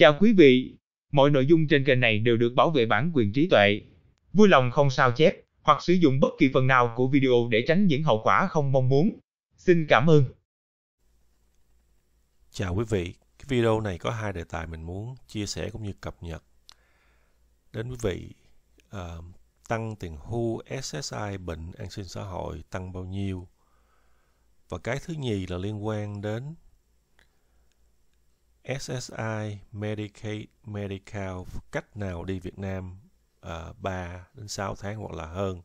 Chào quý vị, mọi nội dung trên kênh này đều được bảo vệ bản quyền trí tuệ. Vui lòng không sao chép hoặc sử dụng bất kỳ phần nào của video để tránh những hậu quả không mong muốn. Xin cảm ơn. Chào quý vị, cái video này có hai đề tài mình muốn chia sẻ cũng như cập nhật. Đến quý vị, uh, tăng tiền hưu SSI bệnh an sinh xã hội tăng bao nhiêu? Và cái thứ nhì là liên quan đến SSI, Medicaid, Medical cách nào đi Việt Nam uh, ờ, 3 đến 6 tháng hoặc là hơn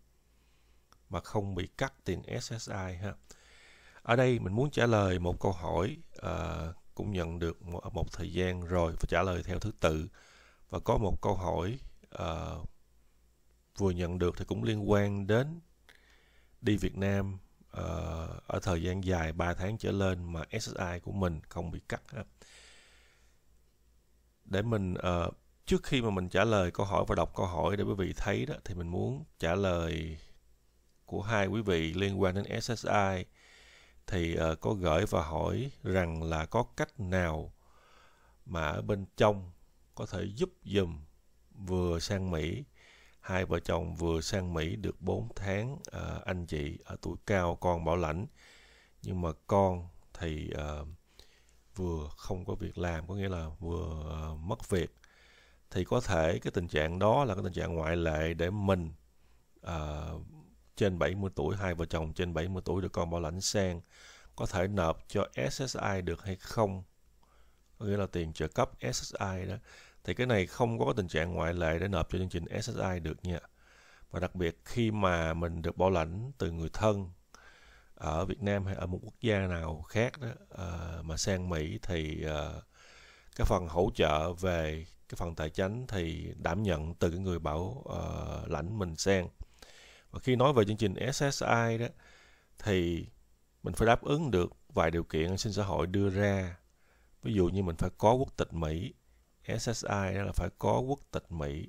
mà không bị cắt tiền SSI ha. Ở đây mình muốn trả lời một câu hỏi uh, cũng nhận được một, một thời gian rồi và trả lời theo thứ tự và có một câu hỏi uh, vừa nhận được thì cũng liên quan đến đi Việt Nam uh, ở thời gian dài 3 tháng trở lên mà SSI của mình không bị cắt ha để mình uh, trước khi mà mình trả lời câu hỏi và đọc câu hỏi để quý vị thấy đó thì mình muốn trả lời của hai quý vị liên quan đến SSI thì uh, có gửi và hỏi rằng là có cách nào mà ở bên trong có thể giúp dùm vừa sang Mỹ hai vợ chồng vừa sang Mỹ được 4 tháng uh, anh chị ở tuổi cao con bảo lãnh nhưng mà con thì uh, vừa không có việc làm có nghĩa là vừa ờ, mất việc thì có thể cái tình trạng đó là cái tình trạng ngoại lệ để mình uh, trên 70 tuổi hai vợ chồng trên 70 tuổi được con bảo lãnh sang có thể nộp cho SSI được hay không có nghĩa là tiền trợ cấp SSI đó thì cái này không có tình trạng ngoại lệ để nộp cho chương trình SSI được nha và đặc biệt khi mà mình được bảo lãnh từ người thân ở Việt Nam hay ở một quốc gia nào khác đó uh, mà sang Mỹ thì uh, cái phần hỗ trợ về cái phần tài chính thì đảm nhận từ cái người bảo uh, lãnh mình sang và khi nói về chương trình SSI đó thì mình phải đáp ứng được vài điều kiện xin xã hội đưa ra ví dụ như mình phải có quốc tịch Mỹ SSI đó là phải có quốc tịch Mỹ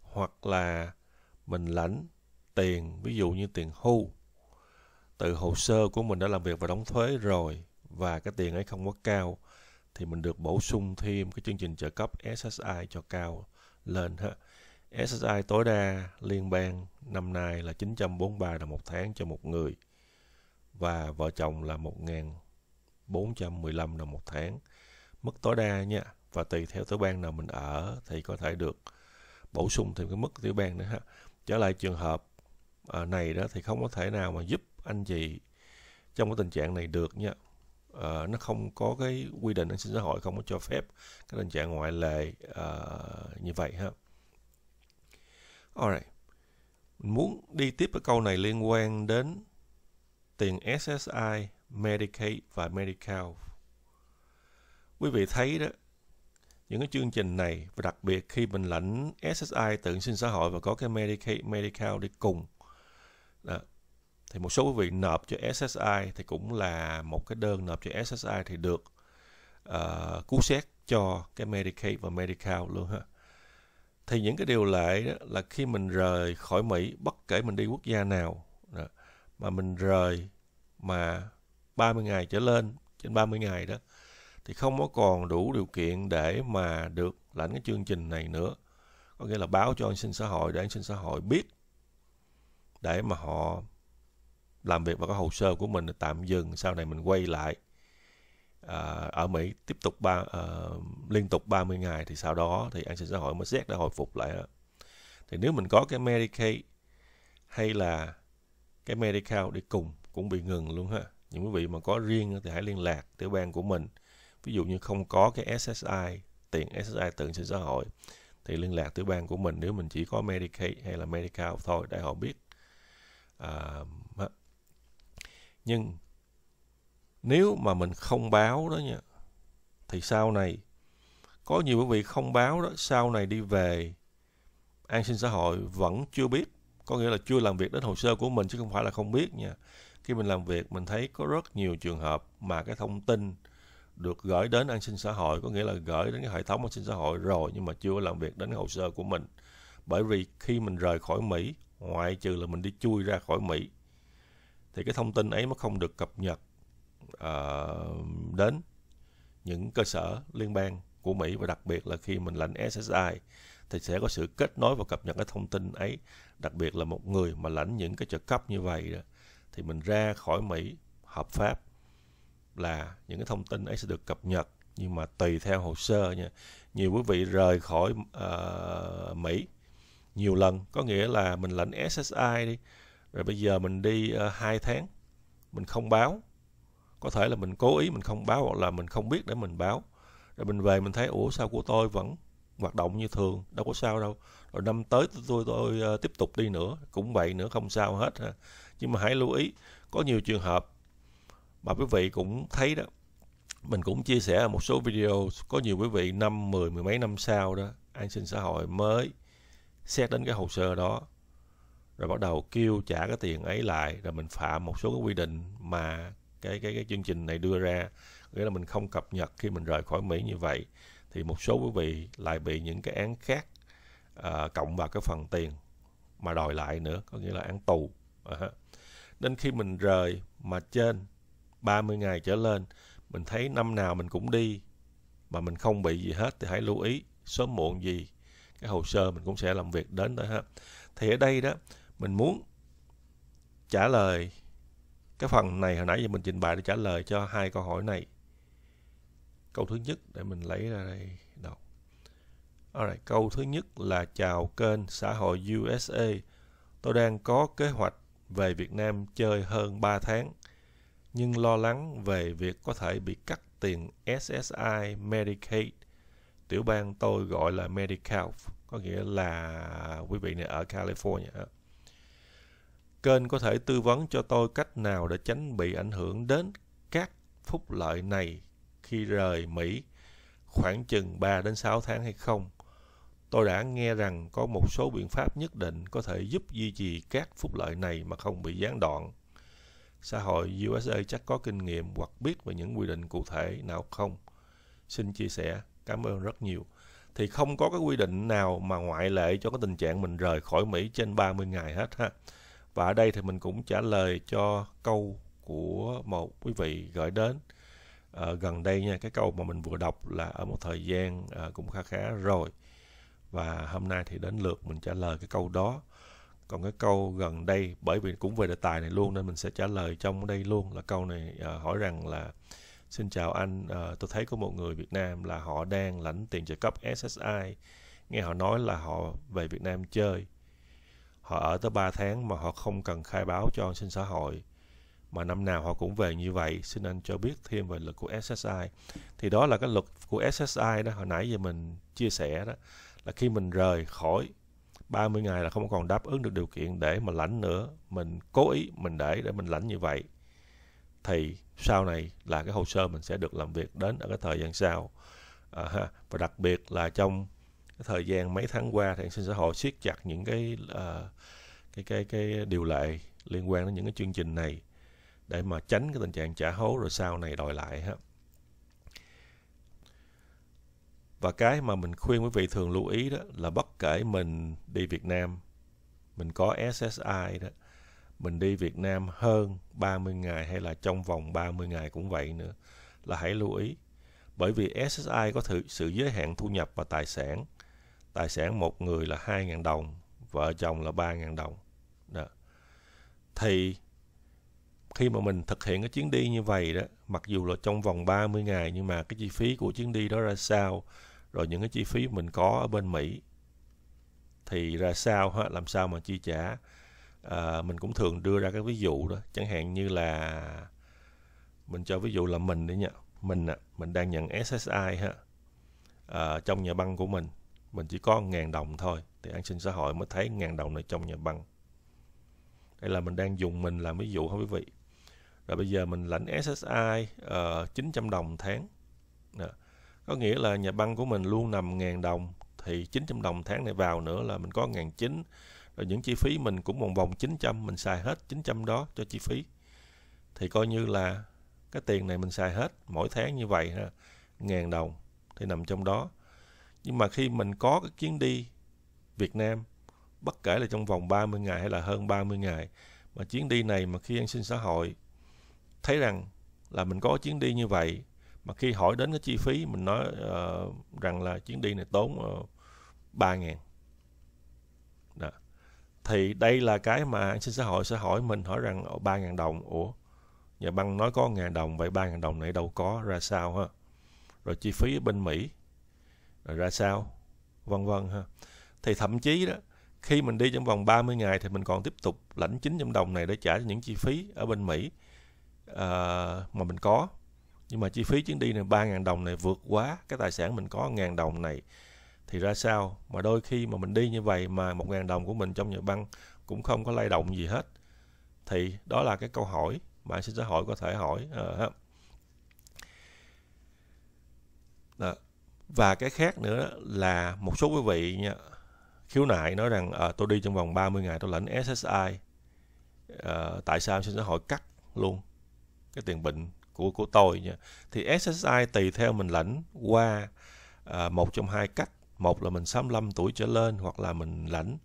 hoặc là mình lãnh tiền ví dụ như tiền hưu từ hồ sơ của mình đã làm việc và đóng thuế rồi và cái tiền ấy không quá cao thì mình được bổ sung thêm cái chương trình trợ cấp SSI cho cao lên ha. SSI tối đa liên bang năm nay là 943 đồng một tháng cho một người và vợ chồng là 1.415 đồng một tháng mức tối đa nha và tùy theo tiểu bang nào mình ở thì có thể được bổ sung thêm cái mức tiểu bang nữa ha trở lại trường hợp à, này đó thì không có thể nào mà giúp anh chị trong cái tình trạng này được nha uh, nó không có cái quy định an sinh xã hội không có cho phép cái tình trạng ngoại lệ uh, như vậy ha alright mình muốn đi tiếp cái câu này liên quan đến tiền SSI, Medicaid và Medical. Quý vị thấy đó, những cái chương trình này và đặc biệt khi mình lãnh SSI tự sinh xã hội và có cái Medicaid, Medical đi cùng đó, thì một số quý vị nộp cho SSI thì cũng là một cái đơn nộp cho SSI thì được uh, ờ, cứu xét cho cái Medicaid và Medicaid luôn ha thì những cái điều lệ đó là khi mình rời khỏi Mỹ bất kể mình đi quốc gia nào đó, mà mình rời mà 30 ngày trở lên trên 30 ngày đó thì không có còn đủ điều kiện để mà được lãnh cái chương trình này nữa có nghĩa là báo cho an sinh xã hội để an sinh xã hội biết để mà họ làm việc và có hồ sơ của mình tạm dừng sau này mình quay lại à, ở Mỹ tiếp tục ba à, liên tục 30 ngày thì sau đó thì an sinh xã hội mới xét đã hồi phục lại thì nếu mình có cái Medicaid hay là cái Medicaid đi cùng cũng bị ngừng luôn ha những quý vị mà có riêng thì hãy liên lạc tiểu bang của mình ví dụ như không có cái SSI tiền SSI tự sinh xã hội thì liên lạc tiểu bang của mình nếu mình chỉ có Medicaid hay là Medicaid thôi để họ biết à, nhưng nếu mà mình không báo đó nha thì sau này có nhiều quý vị không báo đó sau này đi về an sinh xã hội vẫn chưa biết có nghĩa là chưa làm việc đến hồ sơ của mình chứ không phải là không biết nha khi mình làm việc mình thấy có rất nhiều trường hợp mà cái thông tin được gửi đến an sinh xã hội có nghĩa là gửi đến cái hệ thống an sinh xã hội rồi nhưng mà chưa làm việc đến hồ sơ của mình bởi vì khi mình rời khỏi mỹ ngoại trừ là mình đi chui ra khỏi mỹ thì cái thông tin ấy nó không được cập nhật uh, đến những cơ sở liên bang của Mỹ và đặc biệt là khi mình lãnh SSI thì sẽ có sự kết nối và cập nhật cái thông tin ấy đặc biệt là một người mà lãnh những cái trợ cấp như vậy đó, thì mình ra khỏi Mỹ hợp pháp là những cái thông tin ấy sẽ được cập nhật nhưng mà tùy theo hồ sơ nha nhiều quý vị rời khỏi uh, Mỹ nhiều lần có nghĩa là mình lãnh SSI đi rồi bây giờ mình đi ờ, hai tháng mình không báo có thể là mình cố ý mình không báo hoặc là mình không biết để mình báo rồi mình về mình thấy ủa sao của tôi vẫn hoạt động như thường đâu có sao đâu rồi năm tới tôi tôi, tôi ờ, uh, tiếp tục đi nữa cũng vậy nữa không sao hết ha nhưng mà hãy lưu ý có nhiều trường hợp mà quý vị cũng thấy đó mình cũng chia sẻ một số video có nhiều quý vị năm mười mười mấy năm sau đó an sinh xã hội mới xét đến cái hồ sơ đó rồi bắt đầu kêu trả cái tiền ấy lại rồi mình phạm một số cái quy định mà cái cái cái chương trình này đưa ra nghĩa là mình không cập nhật khi mình rời khỏi Mỹ như vậy thì một số quý vị lại bị những cái án khác à, cộng vào cái phần tiền mà đòi lại nữa có nghĩa là án tù à, nên khi mình rời mà trên 30 ngày trở lên mình thấy năm nào mình cũng đi mà mình không bị gì hết thì hãy lưu ý sớm muộn gì cái hồ sơ mình cũng sẽ làm việc đến đó ha thì ở đây đó mình muốn trả lời cái phần này hồi nãy giờ mình trình bày để trả lời cho hai câu hỏi này câu thứ nhất để mình lấy ra đây đọc Alright, câu thứ nhất là chào kênh xã hội USA tôi đang có kế hoạch về Việt Nam chơi hơn 3 tháng nhưng lo lắng về việc có thể bị cắt tiền SSI Medicaid tiểu bang tôi gọi là Medicaid có nghĩa là quý vị này ở California kênh có thể tư vấn cho tôi cách nào để tránh bị ảnh hưởng đến các phúc lợi này khi rời Mỹ khoảng chừng 3 đến 6 tháng hay không? Tôi đã nghe rằng có một số biện pháp nhất định có thể giúp duy trì các phúc lợi này mà không bị gián đoạn. Xã hội USA chắc có kinh nghiệm hoặc biết về những quy định cụ thể nào không? Xin chia sẻ. Cảm ơn rất nhiều. Thì không có cái quy định nào mà ngoại lệ cho cái tình trạng mình rời khỏi Mỹ trên 30 ngày hết ha. Và ở đây thì mình cũng trả lời cho câu của một quý vị gửi đến à, gần đây nha. Cái câu mà mình vừa đọc là ở một thời gian à, cũng khá khá rồi. Và hôm nay thì đến lượt mình trả lời cái câu đó. Còn cái câu gần đây bởi vì cũng về đề tài này luôn nên mình sẽ trả lời trong đây luôn là câu này à, hỏi rằng là Xin chào anh, à, tôi thấy có một người Việt Nam là họ đang lãnh tiền trợ cấp SSI. Nghe họ nói là họ về Việt Nam chơi họ ở tới 3 tháng mà họ không cần khai báo cho an sinh xã hội mà năm nào họ cũng về như vậy xin anh cho biết thêm về luật của SSI thì đó là cái luật của SSI đó hồi nãy giờ mình chia sẻ đó là khi mình rời khỏi 30 ngày là không còn đáp ứng được điều kiện để mà lãnh nữa mình cố ý mình để để mình lãnh như vậy thì sau này là cái hồ sơ mình sẽ được làm việc đến ở cái thời gian sau à, và đặc biệt là trong cái thời gian mấy tháng qua thì an sinh xã hội siết chặt những cái uh, cái cái cái điều lệ liên quan đến những cái chương trình này để mà tránh cái tình trạng trả hối rồi sau này đòi lại ha và cái mà mình khuyên quý vị thường lưu ý đó là bất kể mình đi Việt Nam mình có SSI đó mình đi Việt Nam hơn 30 ngày hay là trong vòng 30 ngày cũng vậy nữa là hãy lưu ý bởi vì SSI có thử sự giới hạn thu nhập và tài sản tài sản một người là 2.000 đồng vợ chồng là 3.000 đồng đó. thì khi mà mình thực hiện cái chuyến đi như vậy đó mặc dù là trong vòng 30 ngày nhưng mà cái chi phí của chuyến đi đó ra sao rồi những cái chi phí mình có ở bên Mỹ thì ra sao ha, làm sao mà chi trả à, mình cũng thường đưa ra cái ví dụ đó chẳng hạn như là mình cho ví dụ là mình đi nha mình à, mình đang nhận SSI ha à, trong nhà băng của mình mình chỉ có ngàn đồng thôi thì an sinh xã hội mới thấy ngàn đồng này trong nhà băng đây là mình đang dùng mình làm ví dụ không quý vị rồi bây giờ mình lãnh SSI uh, 900 đồng tháng Đó. có nghĩa là nhà băng của mình luôn nằm ngàn đồng thì 900 đồng tháng này vào nữa là mình có ngàn chín rồi những chi phí mình cũng vòng vòng 900 mình xài hết 900 đó cho chi phí thì coi như là cái tiền này mình xài hết mỗi tháng như vậy ha ngàn đồng thì nằm trong đó nhưng mà khi mình có cái chuyến đi Việt Nam bất kể là trong vòng 30 ngày hay là hơn 30 ngày mà chuyến đi này mà khi an sinh xã hội thấy rằng là mình có chuyến đi như vậy mà khi hỏi đến cái chi phí mình nói uh, rằng là chuyến đi này tốn uh, 3 000 Đó. thì đây là cái mà an sinh xã hội sẽ hỏi mình hỏi rằng 3 000 đồng ủa nhà băng nói có ngàn đồng vậy 3 000 đồng này đâu có ra sao ha rồi chi phí ở bên Mỹ rồi ra sao vân vân ha thì thậm chí đó khi mình đi trong vòng 30 ngày thì mình còn tiếp tục lãnh 900 đồng này để trả những chi phí ở bên Mỹ uh, mà mình có nhưng mà chi phí chuyến đi này 3.000 đồng này vượt quá cái tài sản mình có 1.000 đồng này thì ra sao mà đôi khi mà mình đi như vậy mà 1.000 đồng của mình trong nhà băng cũng không có lay động gì hết thì đó là cái câu hỏi mà xin xã hội có thể hỏi ờ, ha và cái khác nữa là một số quý vị nha, khiếu nại nói rằng à, tôi đi trong vòng 30 ngày tôi lãnh SSI à, ờ, tại sao xin xã hội cắt luôn cái tiền bệnh của của tôi nha thì SSI tùy theo mình lãnh qua à, một trong hai cách một là mình 65 tuổi trở lên hoặc là mình lãnh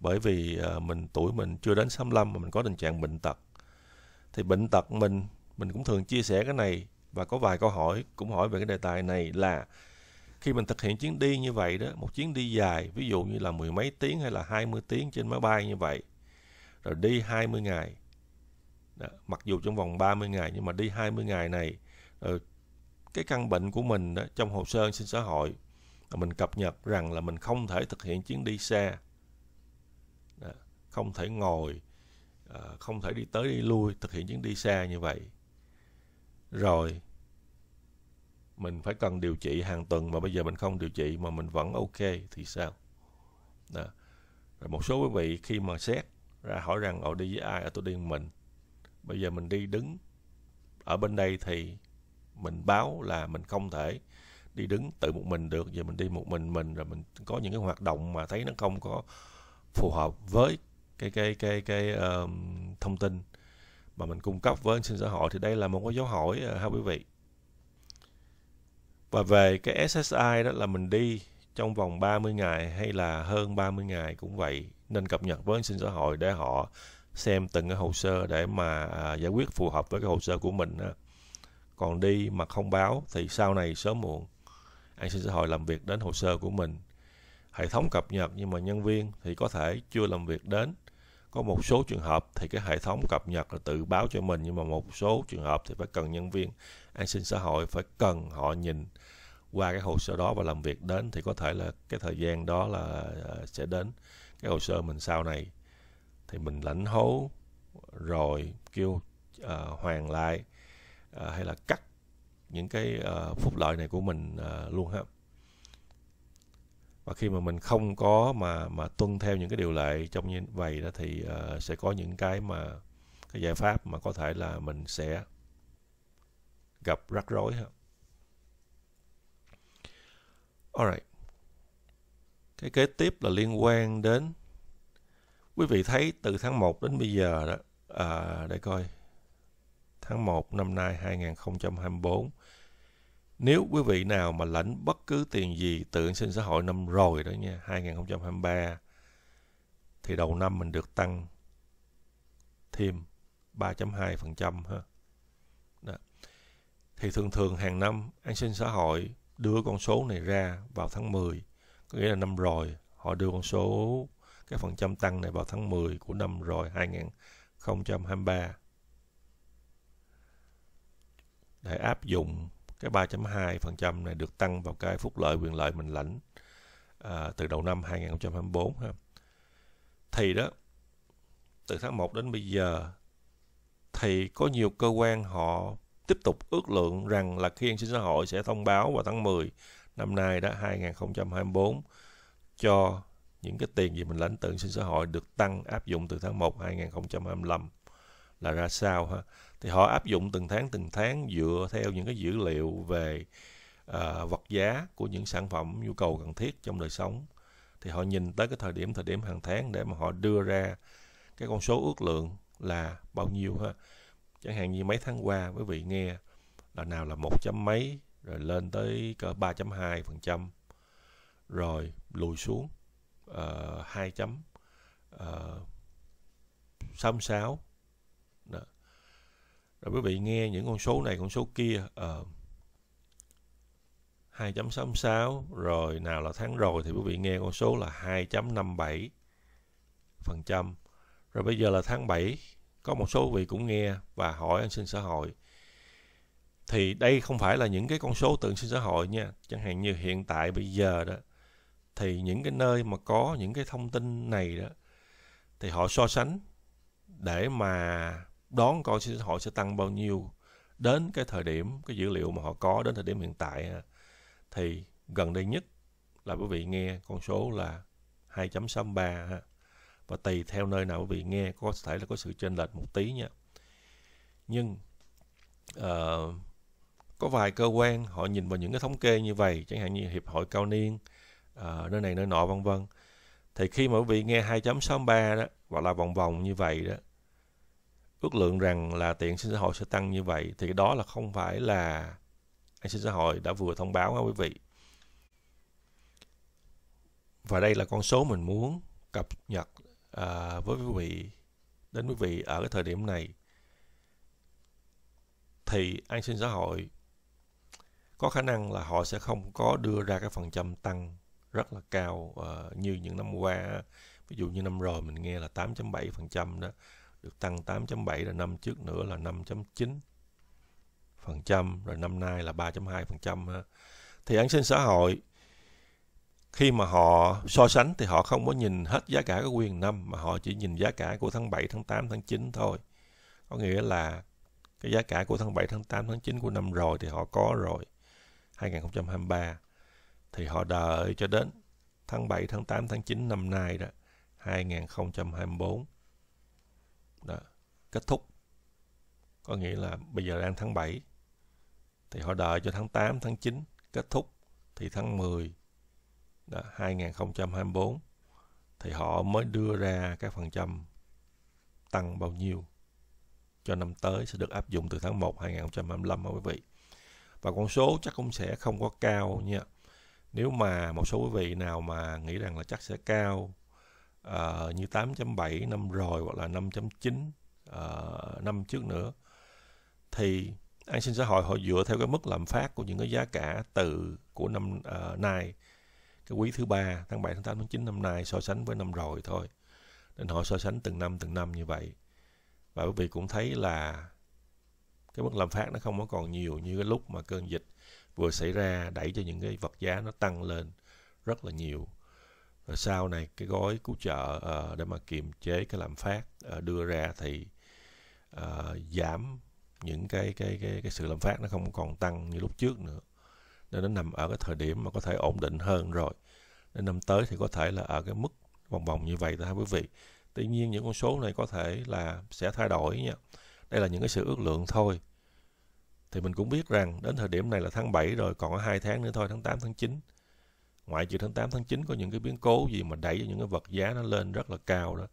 bởi vì à, mình tuổi mình chưa đến 65 mà mình có tình trạng bệnh tật thì bệnh tật mình mình cũng thường chia sẻ cái này và có vài câu hỏi cũng hỏi về cái đề tài này là khi mình thực hiện chuyến đi như vậy đó một chuyến đi dài ví dụ như là mười mấy tiếng hay là hai mươi tiếng trên máy bay như vậy rồi đi hai mươi ngày đó, mặc dù trong vòng ba mươi ngày nhưng mà đi hai mươi ngày này rồi ờ, cái căn bệnh của mình đó, trong hồ sơ xin xã hội mình cập nhật rằng là mình không thể thực hiện chuyến đi xe đó, không thể ngồi ờ, không thể đi tới đi lui thực hiện chuyến đi xe như vậy rồi mình phải cần điều trị hàng tuần mà bây giờ mình không điều trị mà mình vẫn ok thì sao đó. rồi một số quý vị khi mà xét ra hỏi rằng ồ đi với ai ở tôi đi mình bây giờ mình đi đứng ở bên đây thì mình báo là mình không thể đi đứng tự một mình được giờ mình đi một mình mình rồi mình có những cái hoạt động mà thấy nó không có phù hợp với cái cái cái cái uh, thông tin mà mình cung cấp với anh sinh xã hội thì đây là một cái dấu hỏi ờ, ha quý vị và về cái SSI đó là mình đi trong vòng 30 ngày hay là hơn 30 ngày cũng vậy nên cập nhật với sinh xã hội để họ xem từng cái hồ sơ để mà à, giải quyết phù hợp với cái hồ sơ của mình còn đi mà không báo thì sau này sớm muộn an sinh xã hội làm việc đến hồ sơ của mình hệ thống cập nhật nhưng mà nhân viên thì có thể chưa làm việc đến có một số trường hợp thì cái hệ thống cập nhật là tự báo cho mình nhưng mà một số trường hợp thì phải cần nhân viên an sinh xã hội phải cần họ nhìn qua cái hồ sơ đó và làm việc đến thì có thể là cái thời gian đó là à, sẽ đến cái hồ sơ mình sau này thì mình lãnh hố rồi kêu uh, hoàn lại uh, hay là cắt những cái uh, phúc lợi này của mình uh, luôn hết và khi mà mình không có mà mà tuân theo những cái điều lệ trong như vậy đó thì uh, sẽ có những cái mà cái giải pháp mà có thể là mình sẽ gặp rắc rối ha. Alright. Cái kế tiếp là liên quan đến quý vị thấy từ tháng 1 đến bây giờ đó à, để coi tháng 1 năm nay 2024 nếu quý vị nào mà lãnh bất cứ tiền gì từ an sinh xã hội năm rồi đó nha, 2023, thì đầu năm mình được tăng thêm 3.2% ha. Đó. Thì thường thường hàng năm an sinh xã hội đưa con số này ra vào tháng 10, có nghĩa là năm rồi họ đưa con số cái phần trăm tăng này vào tháng 10 của năm rồi 2023 để áp dụng cái 3.2% này được tăng vào cái phúc lợi quyền lợi mình lãnh à, từ đầu năm 2024 ha. Thì đó từ tháng 1 đến bây giờ thì có nhiều cơ quan họ tiếp tục ước lượng rằng là khi an sinh xã hội sẽ thông báo vào tháng 10 năm nay đó 2024 cho những cái tiền gì mình lãnh từ an sinh xã hội được tăng áp dụng từ tháng 1 2025 là ra sao ha thì họ áp dụng từng tháng từng tháng dựa theo những cái dữ liệu về à, vật giá của những sản phẩm nhu cầu cần thiết trong đời sống thì họ nhìn tới cái thời điểm thời điểm hàng tháng để mà họ đưa ra cái con số ước lượng là bao nhiêu ha chẳng hạn như mấy tháng qua quý vị nghe là nào là một chấm mấy rồi lên tới cỡ 3.2 phần trăm rồi lùi xuống uh, chấm ờ, uh, 66 rồi quý vị nghe những con số này con số kia ờ, uh, 2.66 rồi nào là tháng rồi thì quý vị nghe con số là 2.57 phần trăm rồi bây giờ là tháng 7 có một số quý vị cũng nghe và hỏi an sinh xã hội thì đây không phải là những cái con số từ sinh xã hội nha chẳng hạn như hiện tại bây giờ đó thì những cái nơi mà có những cái thông tin này đó thì họ so sánh để mà đón coi họ sẽ tăng bao nhiêu đến cái thời điểm cái dữ liệu mà họ có đến thời điểm hiện tại thì gần đây nhất là quý vị nghe con số là 2.63 ha. Và tùy theo nơi nào quý vị nghe có thể là có sự chênh lệch một tí nha. Nhưng uh, có vài cơ quan họ nhìn vào những cái thống kê như vậy, chẳng hạn như hiệp hội cao niên uh, nơi này nơi nọ vân vân. Thì khi mà quý vị nghe 2.63 đó hoặc là vòng vòng như vậy đó ước lượng rằng là tiền sinh xã hội sẽ tăng như vậy thì đó là không phải là an sinh xã hội đã vừa thông báo á quý vị. Và đây là con số mình muốn cập nhật à, với quý vị đến quý vị ở cái thời điểm này thì an sinh xã hội có khả năng là họ sẽ không có đưa ra cái phần trăm tăng rất là cao uh, như những năm qua ví dụ như năm rồi mình nghe là 8.7% đó được tăng 8.7 là năm trước nữa là 5.9 phần trăm rồi năm nay là 3.2 phần trăm thì an sinh xã hội khi mà họ so sánh thì họ không có nhìn hết giá cả của quyền năm mà họ chỉ nhìn giá cả của tháng 7, tháng 8, tháng 9 thôi. Có nghĩa là cái giá cả của tháng 7, tháng 8, tháng 9 của năm rồi thì họ có rồi 2023 thì họ đợi cho đến tháng 7, tháng 8, tháng 9 năm nay đó 2024 đó, kết thúc có nghĩa là bây giờ đang tháng 7 thì họ đợi cho tháng 8, tháng 9 kết thúc thì tháng 10 đó, 2024 thì họ mới đưa ra các phần trăm tăng bao nhiêu cho năm tới sẽ được áp dụng từ tháng 1 2025 đó quý vị. Và con số chắc cũng sẽ không có cao nha. Nếu mà một số quý vị nào mà nghĩ rằng là chắc sẽ cao uh, như 8.7 năm rồi hoặc là 5.9 uh, ờ, năm trước nữa thì an sinh xã hội họ dựa theo cái mức lạm phát của những cái giá cả từ của năm uh, nay cái quý thứ ba tháng 7 tháng 8 tháng 9 năm nay so sánh với năm rồi thôi nên họ so sánh từng năm từng năm như vậy và quý vị cũng thấy là cái mức lạm phát nó không có còn nhiều như cái lúc mà cơn dịch vừa xảy ra đẩy cho những cái vật giá nó tăng lên rất là nhiều rồi sau này cái gói cứu trợ uh, để mà kiềm chế cái lạm phát uh, đưa ra thì uh, giảm những cái cái cái cái sự lạm phát nó không còn tăng như lúc trước nữa nên nó nằm ở cái thời điểm mà có thể ổn định hơn rồi nên năm tới thì có thể là ở cái mức vòng vòng như vậy thôi quý vị tuy nhiên những con số này có thể là sẽ thay đổi nha đây là những cái sự ước lượng thôi thì mình cũng biết rằng đến thời điểm này là tháng 7 rồi còn có hai tháng nữa thôi tháng 8 tháng 9 ngoại trừ tháng 8 tháng 9 có những cái biến cố gì mà đẩy những cái vật giá nó lên rất là cao đó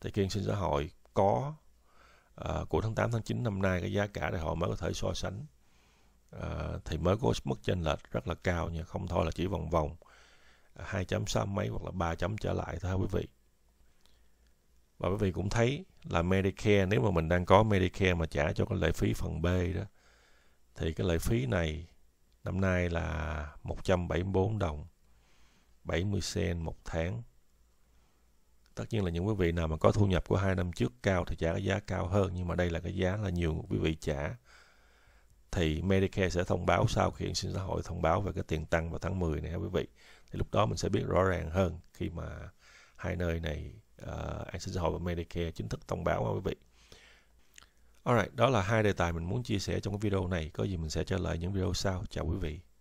thì kiên sinh xã hội có uh, của tháng 8 tháng 9 năm nay cái giá cả để họ mới có thể so sánh uh, thì mới có mức chênh lệch rất là cao nha không thôi là chỉ vòng vòng à, hai chấm sáu mấy hoặc là ba chấm trở lại thôi quý vị và quý vị cũng thấy là Medicare nếu mà mình đang có Medicare mà trả cho cái lệ phí phần B đó thì cái lệ phí này năm nay là 174 đồng 70 sen một tháng. Tất nhiên là những quý vị nào mà có thu nhập của hai năm trước cao thì trả cái giá cao hơn nhưng mà đây là cái giá là nhiều quý vị trả. Thì Medicare sẽ thông báo sau khi an xã hội thông báo về cái tiền tăng vào tháng 10 này quý vị. Thì lúc đó mình sẽ biết rõ ràng hơn khi mà hai nơi này uh, an sinh xã hội và Medicare chính thức thông báo ha quý vị. Alright, đó là hai đề tài mình muốn chia sẻ trong cái video này. Có gì mình sẽ trở lại những video sau. Chào quý vị.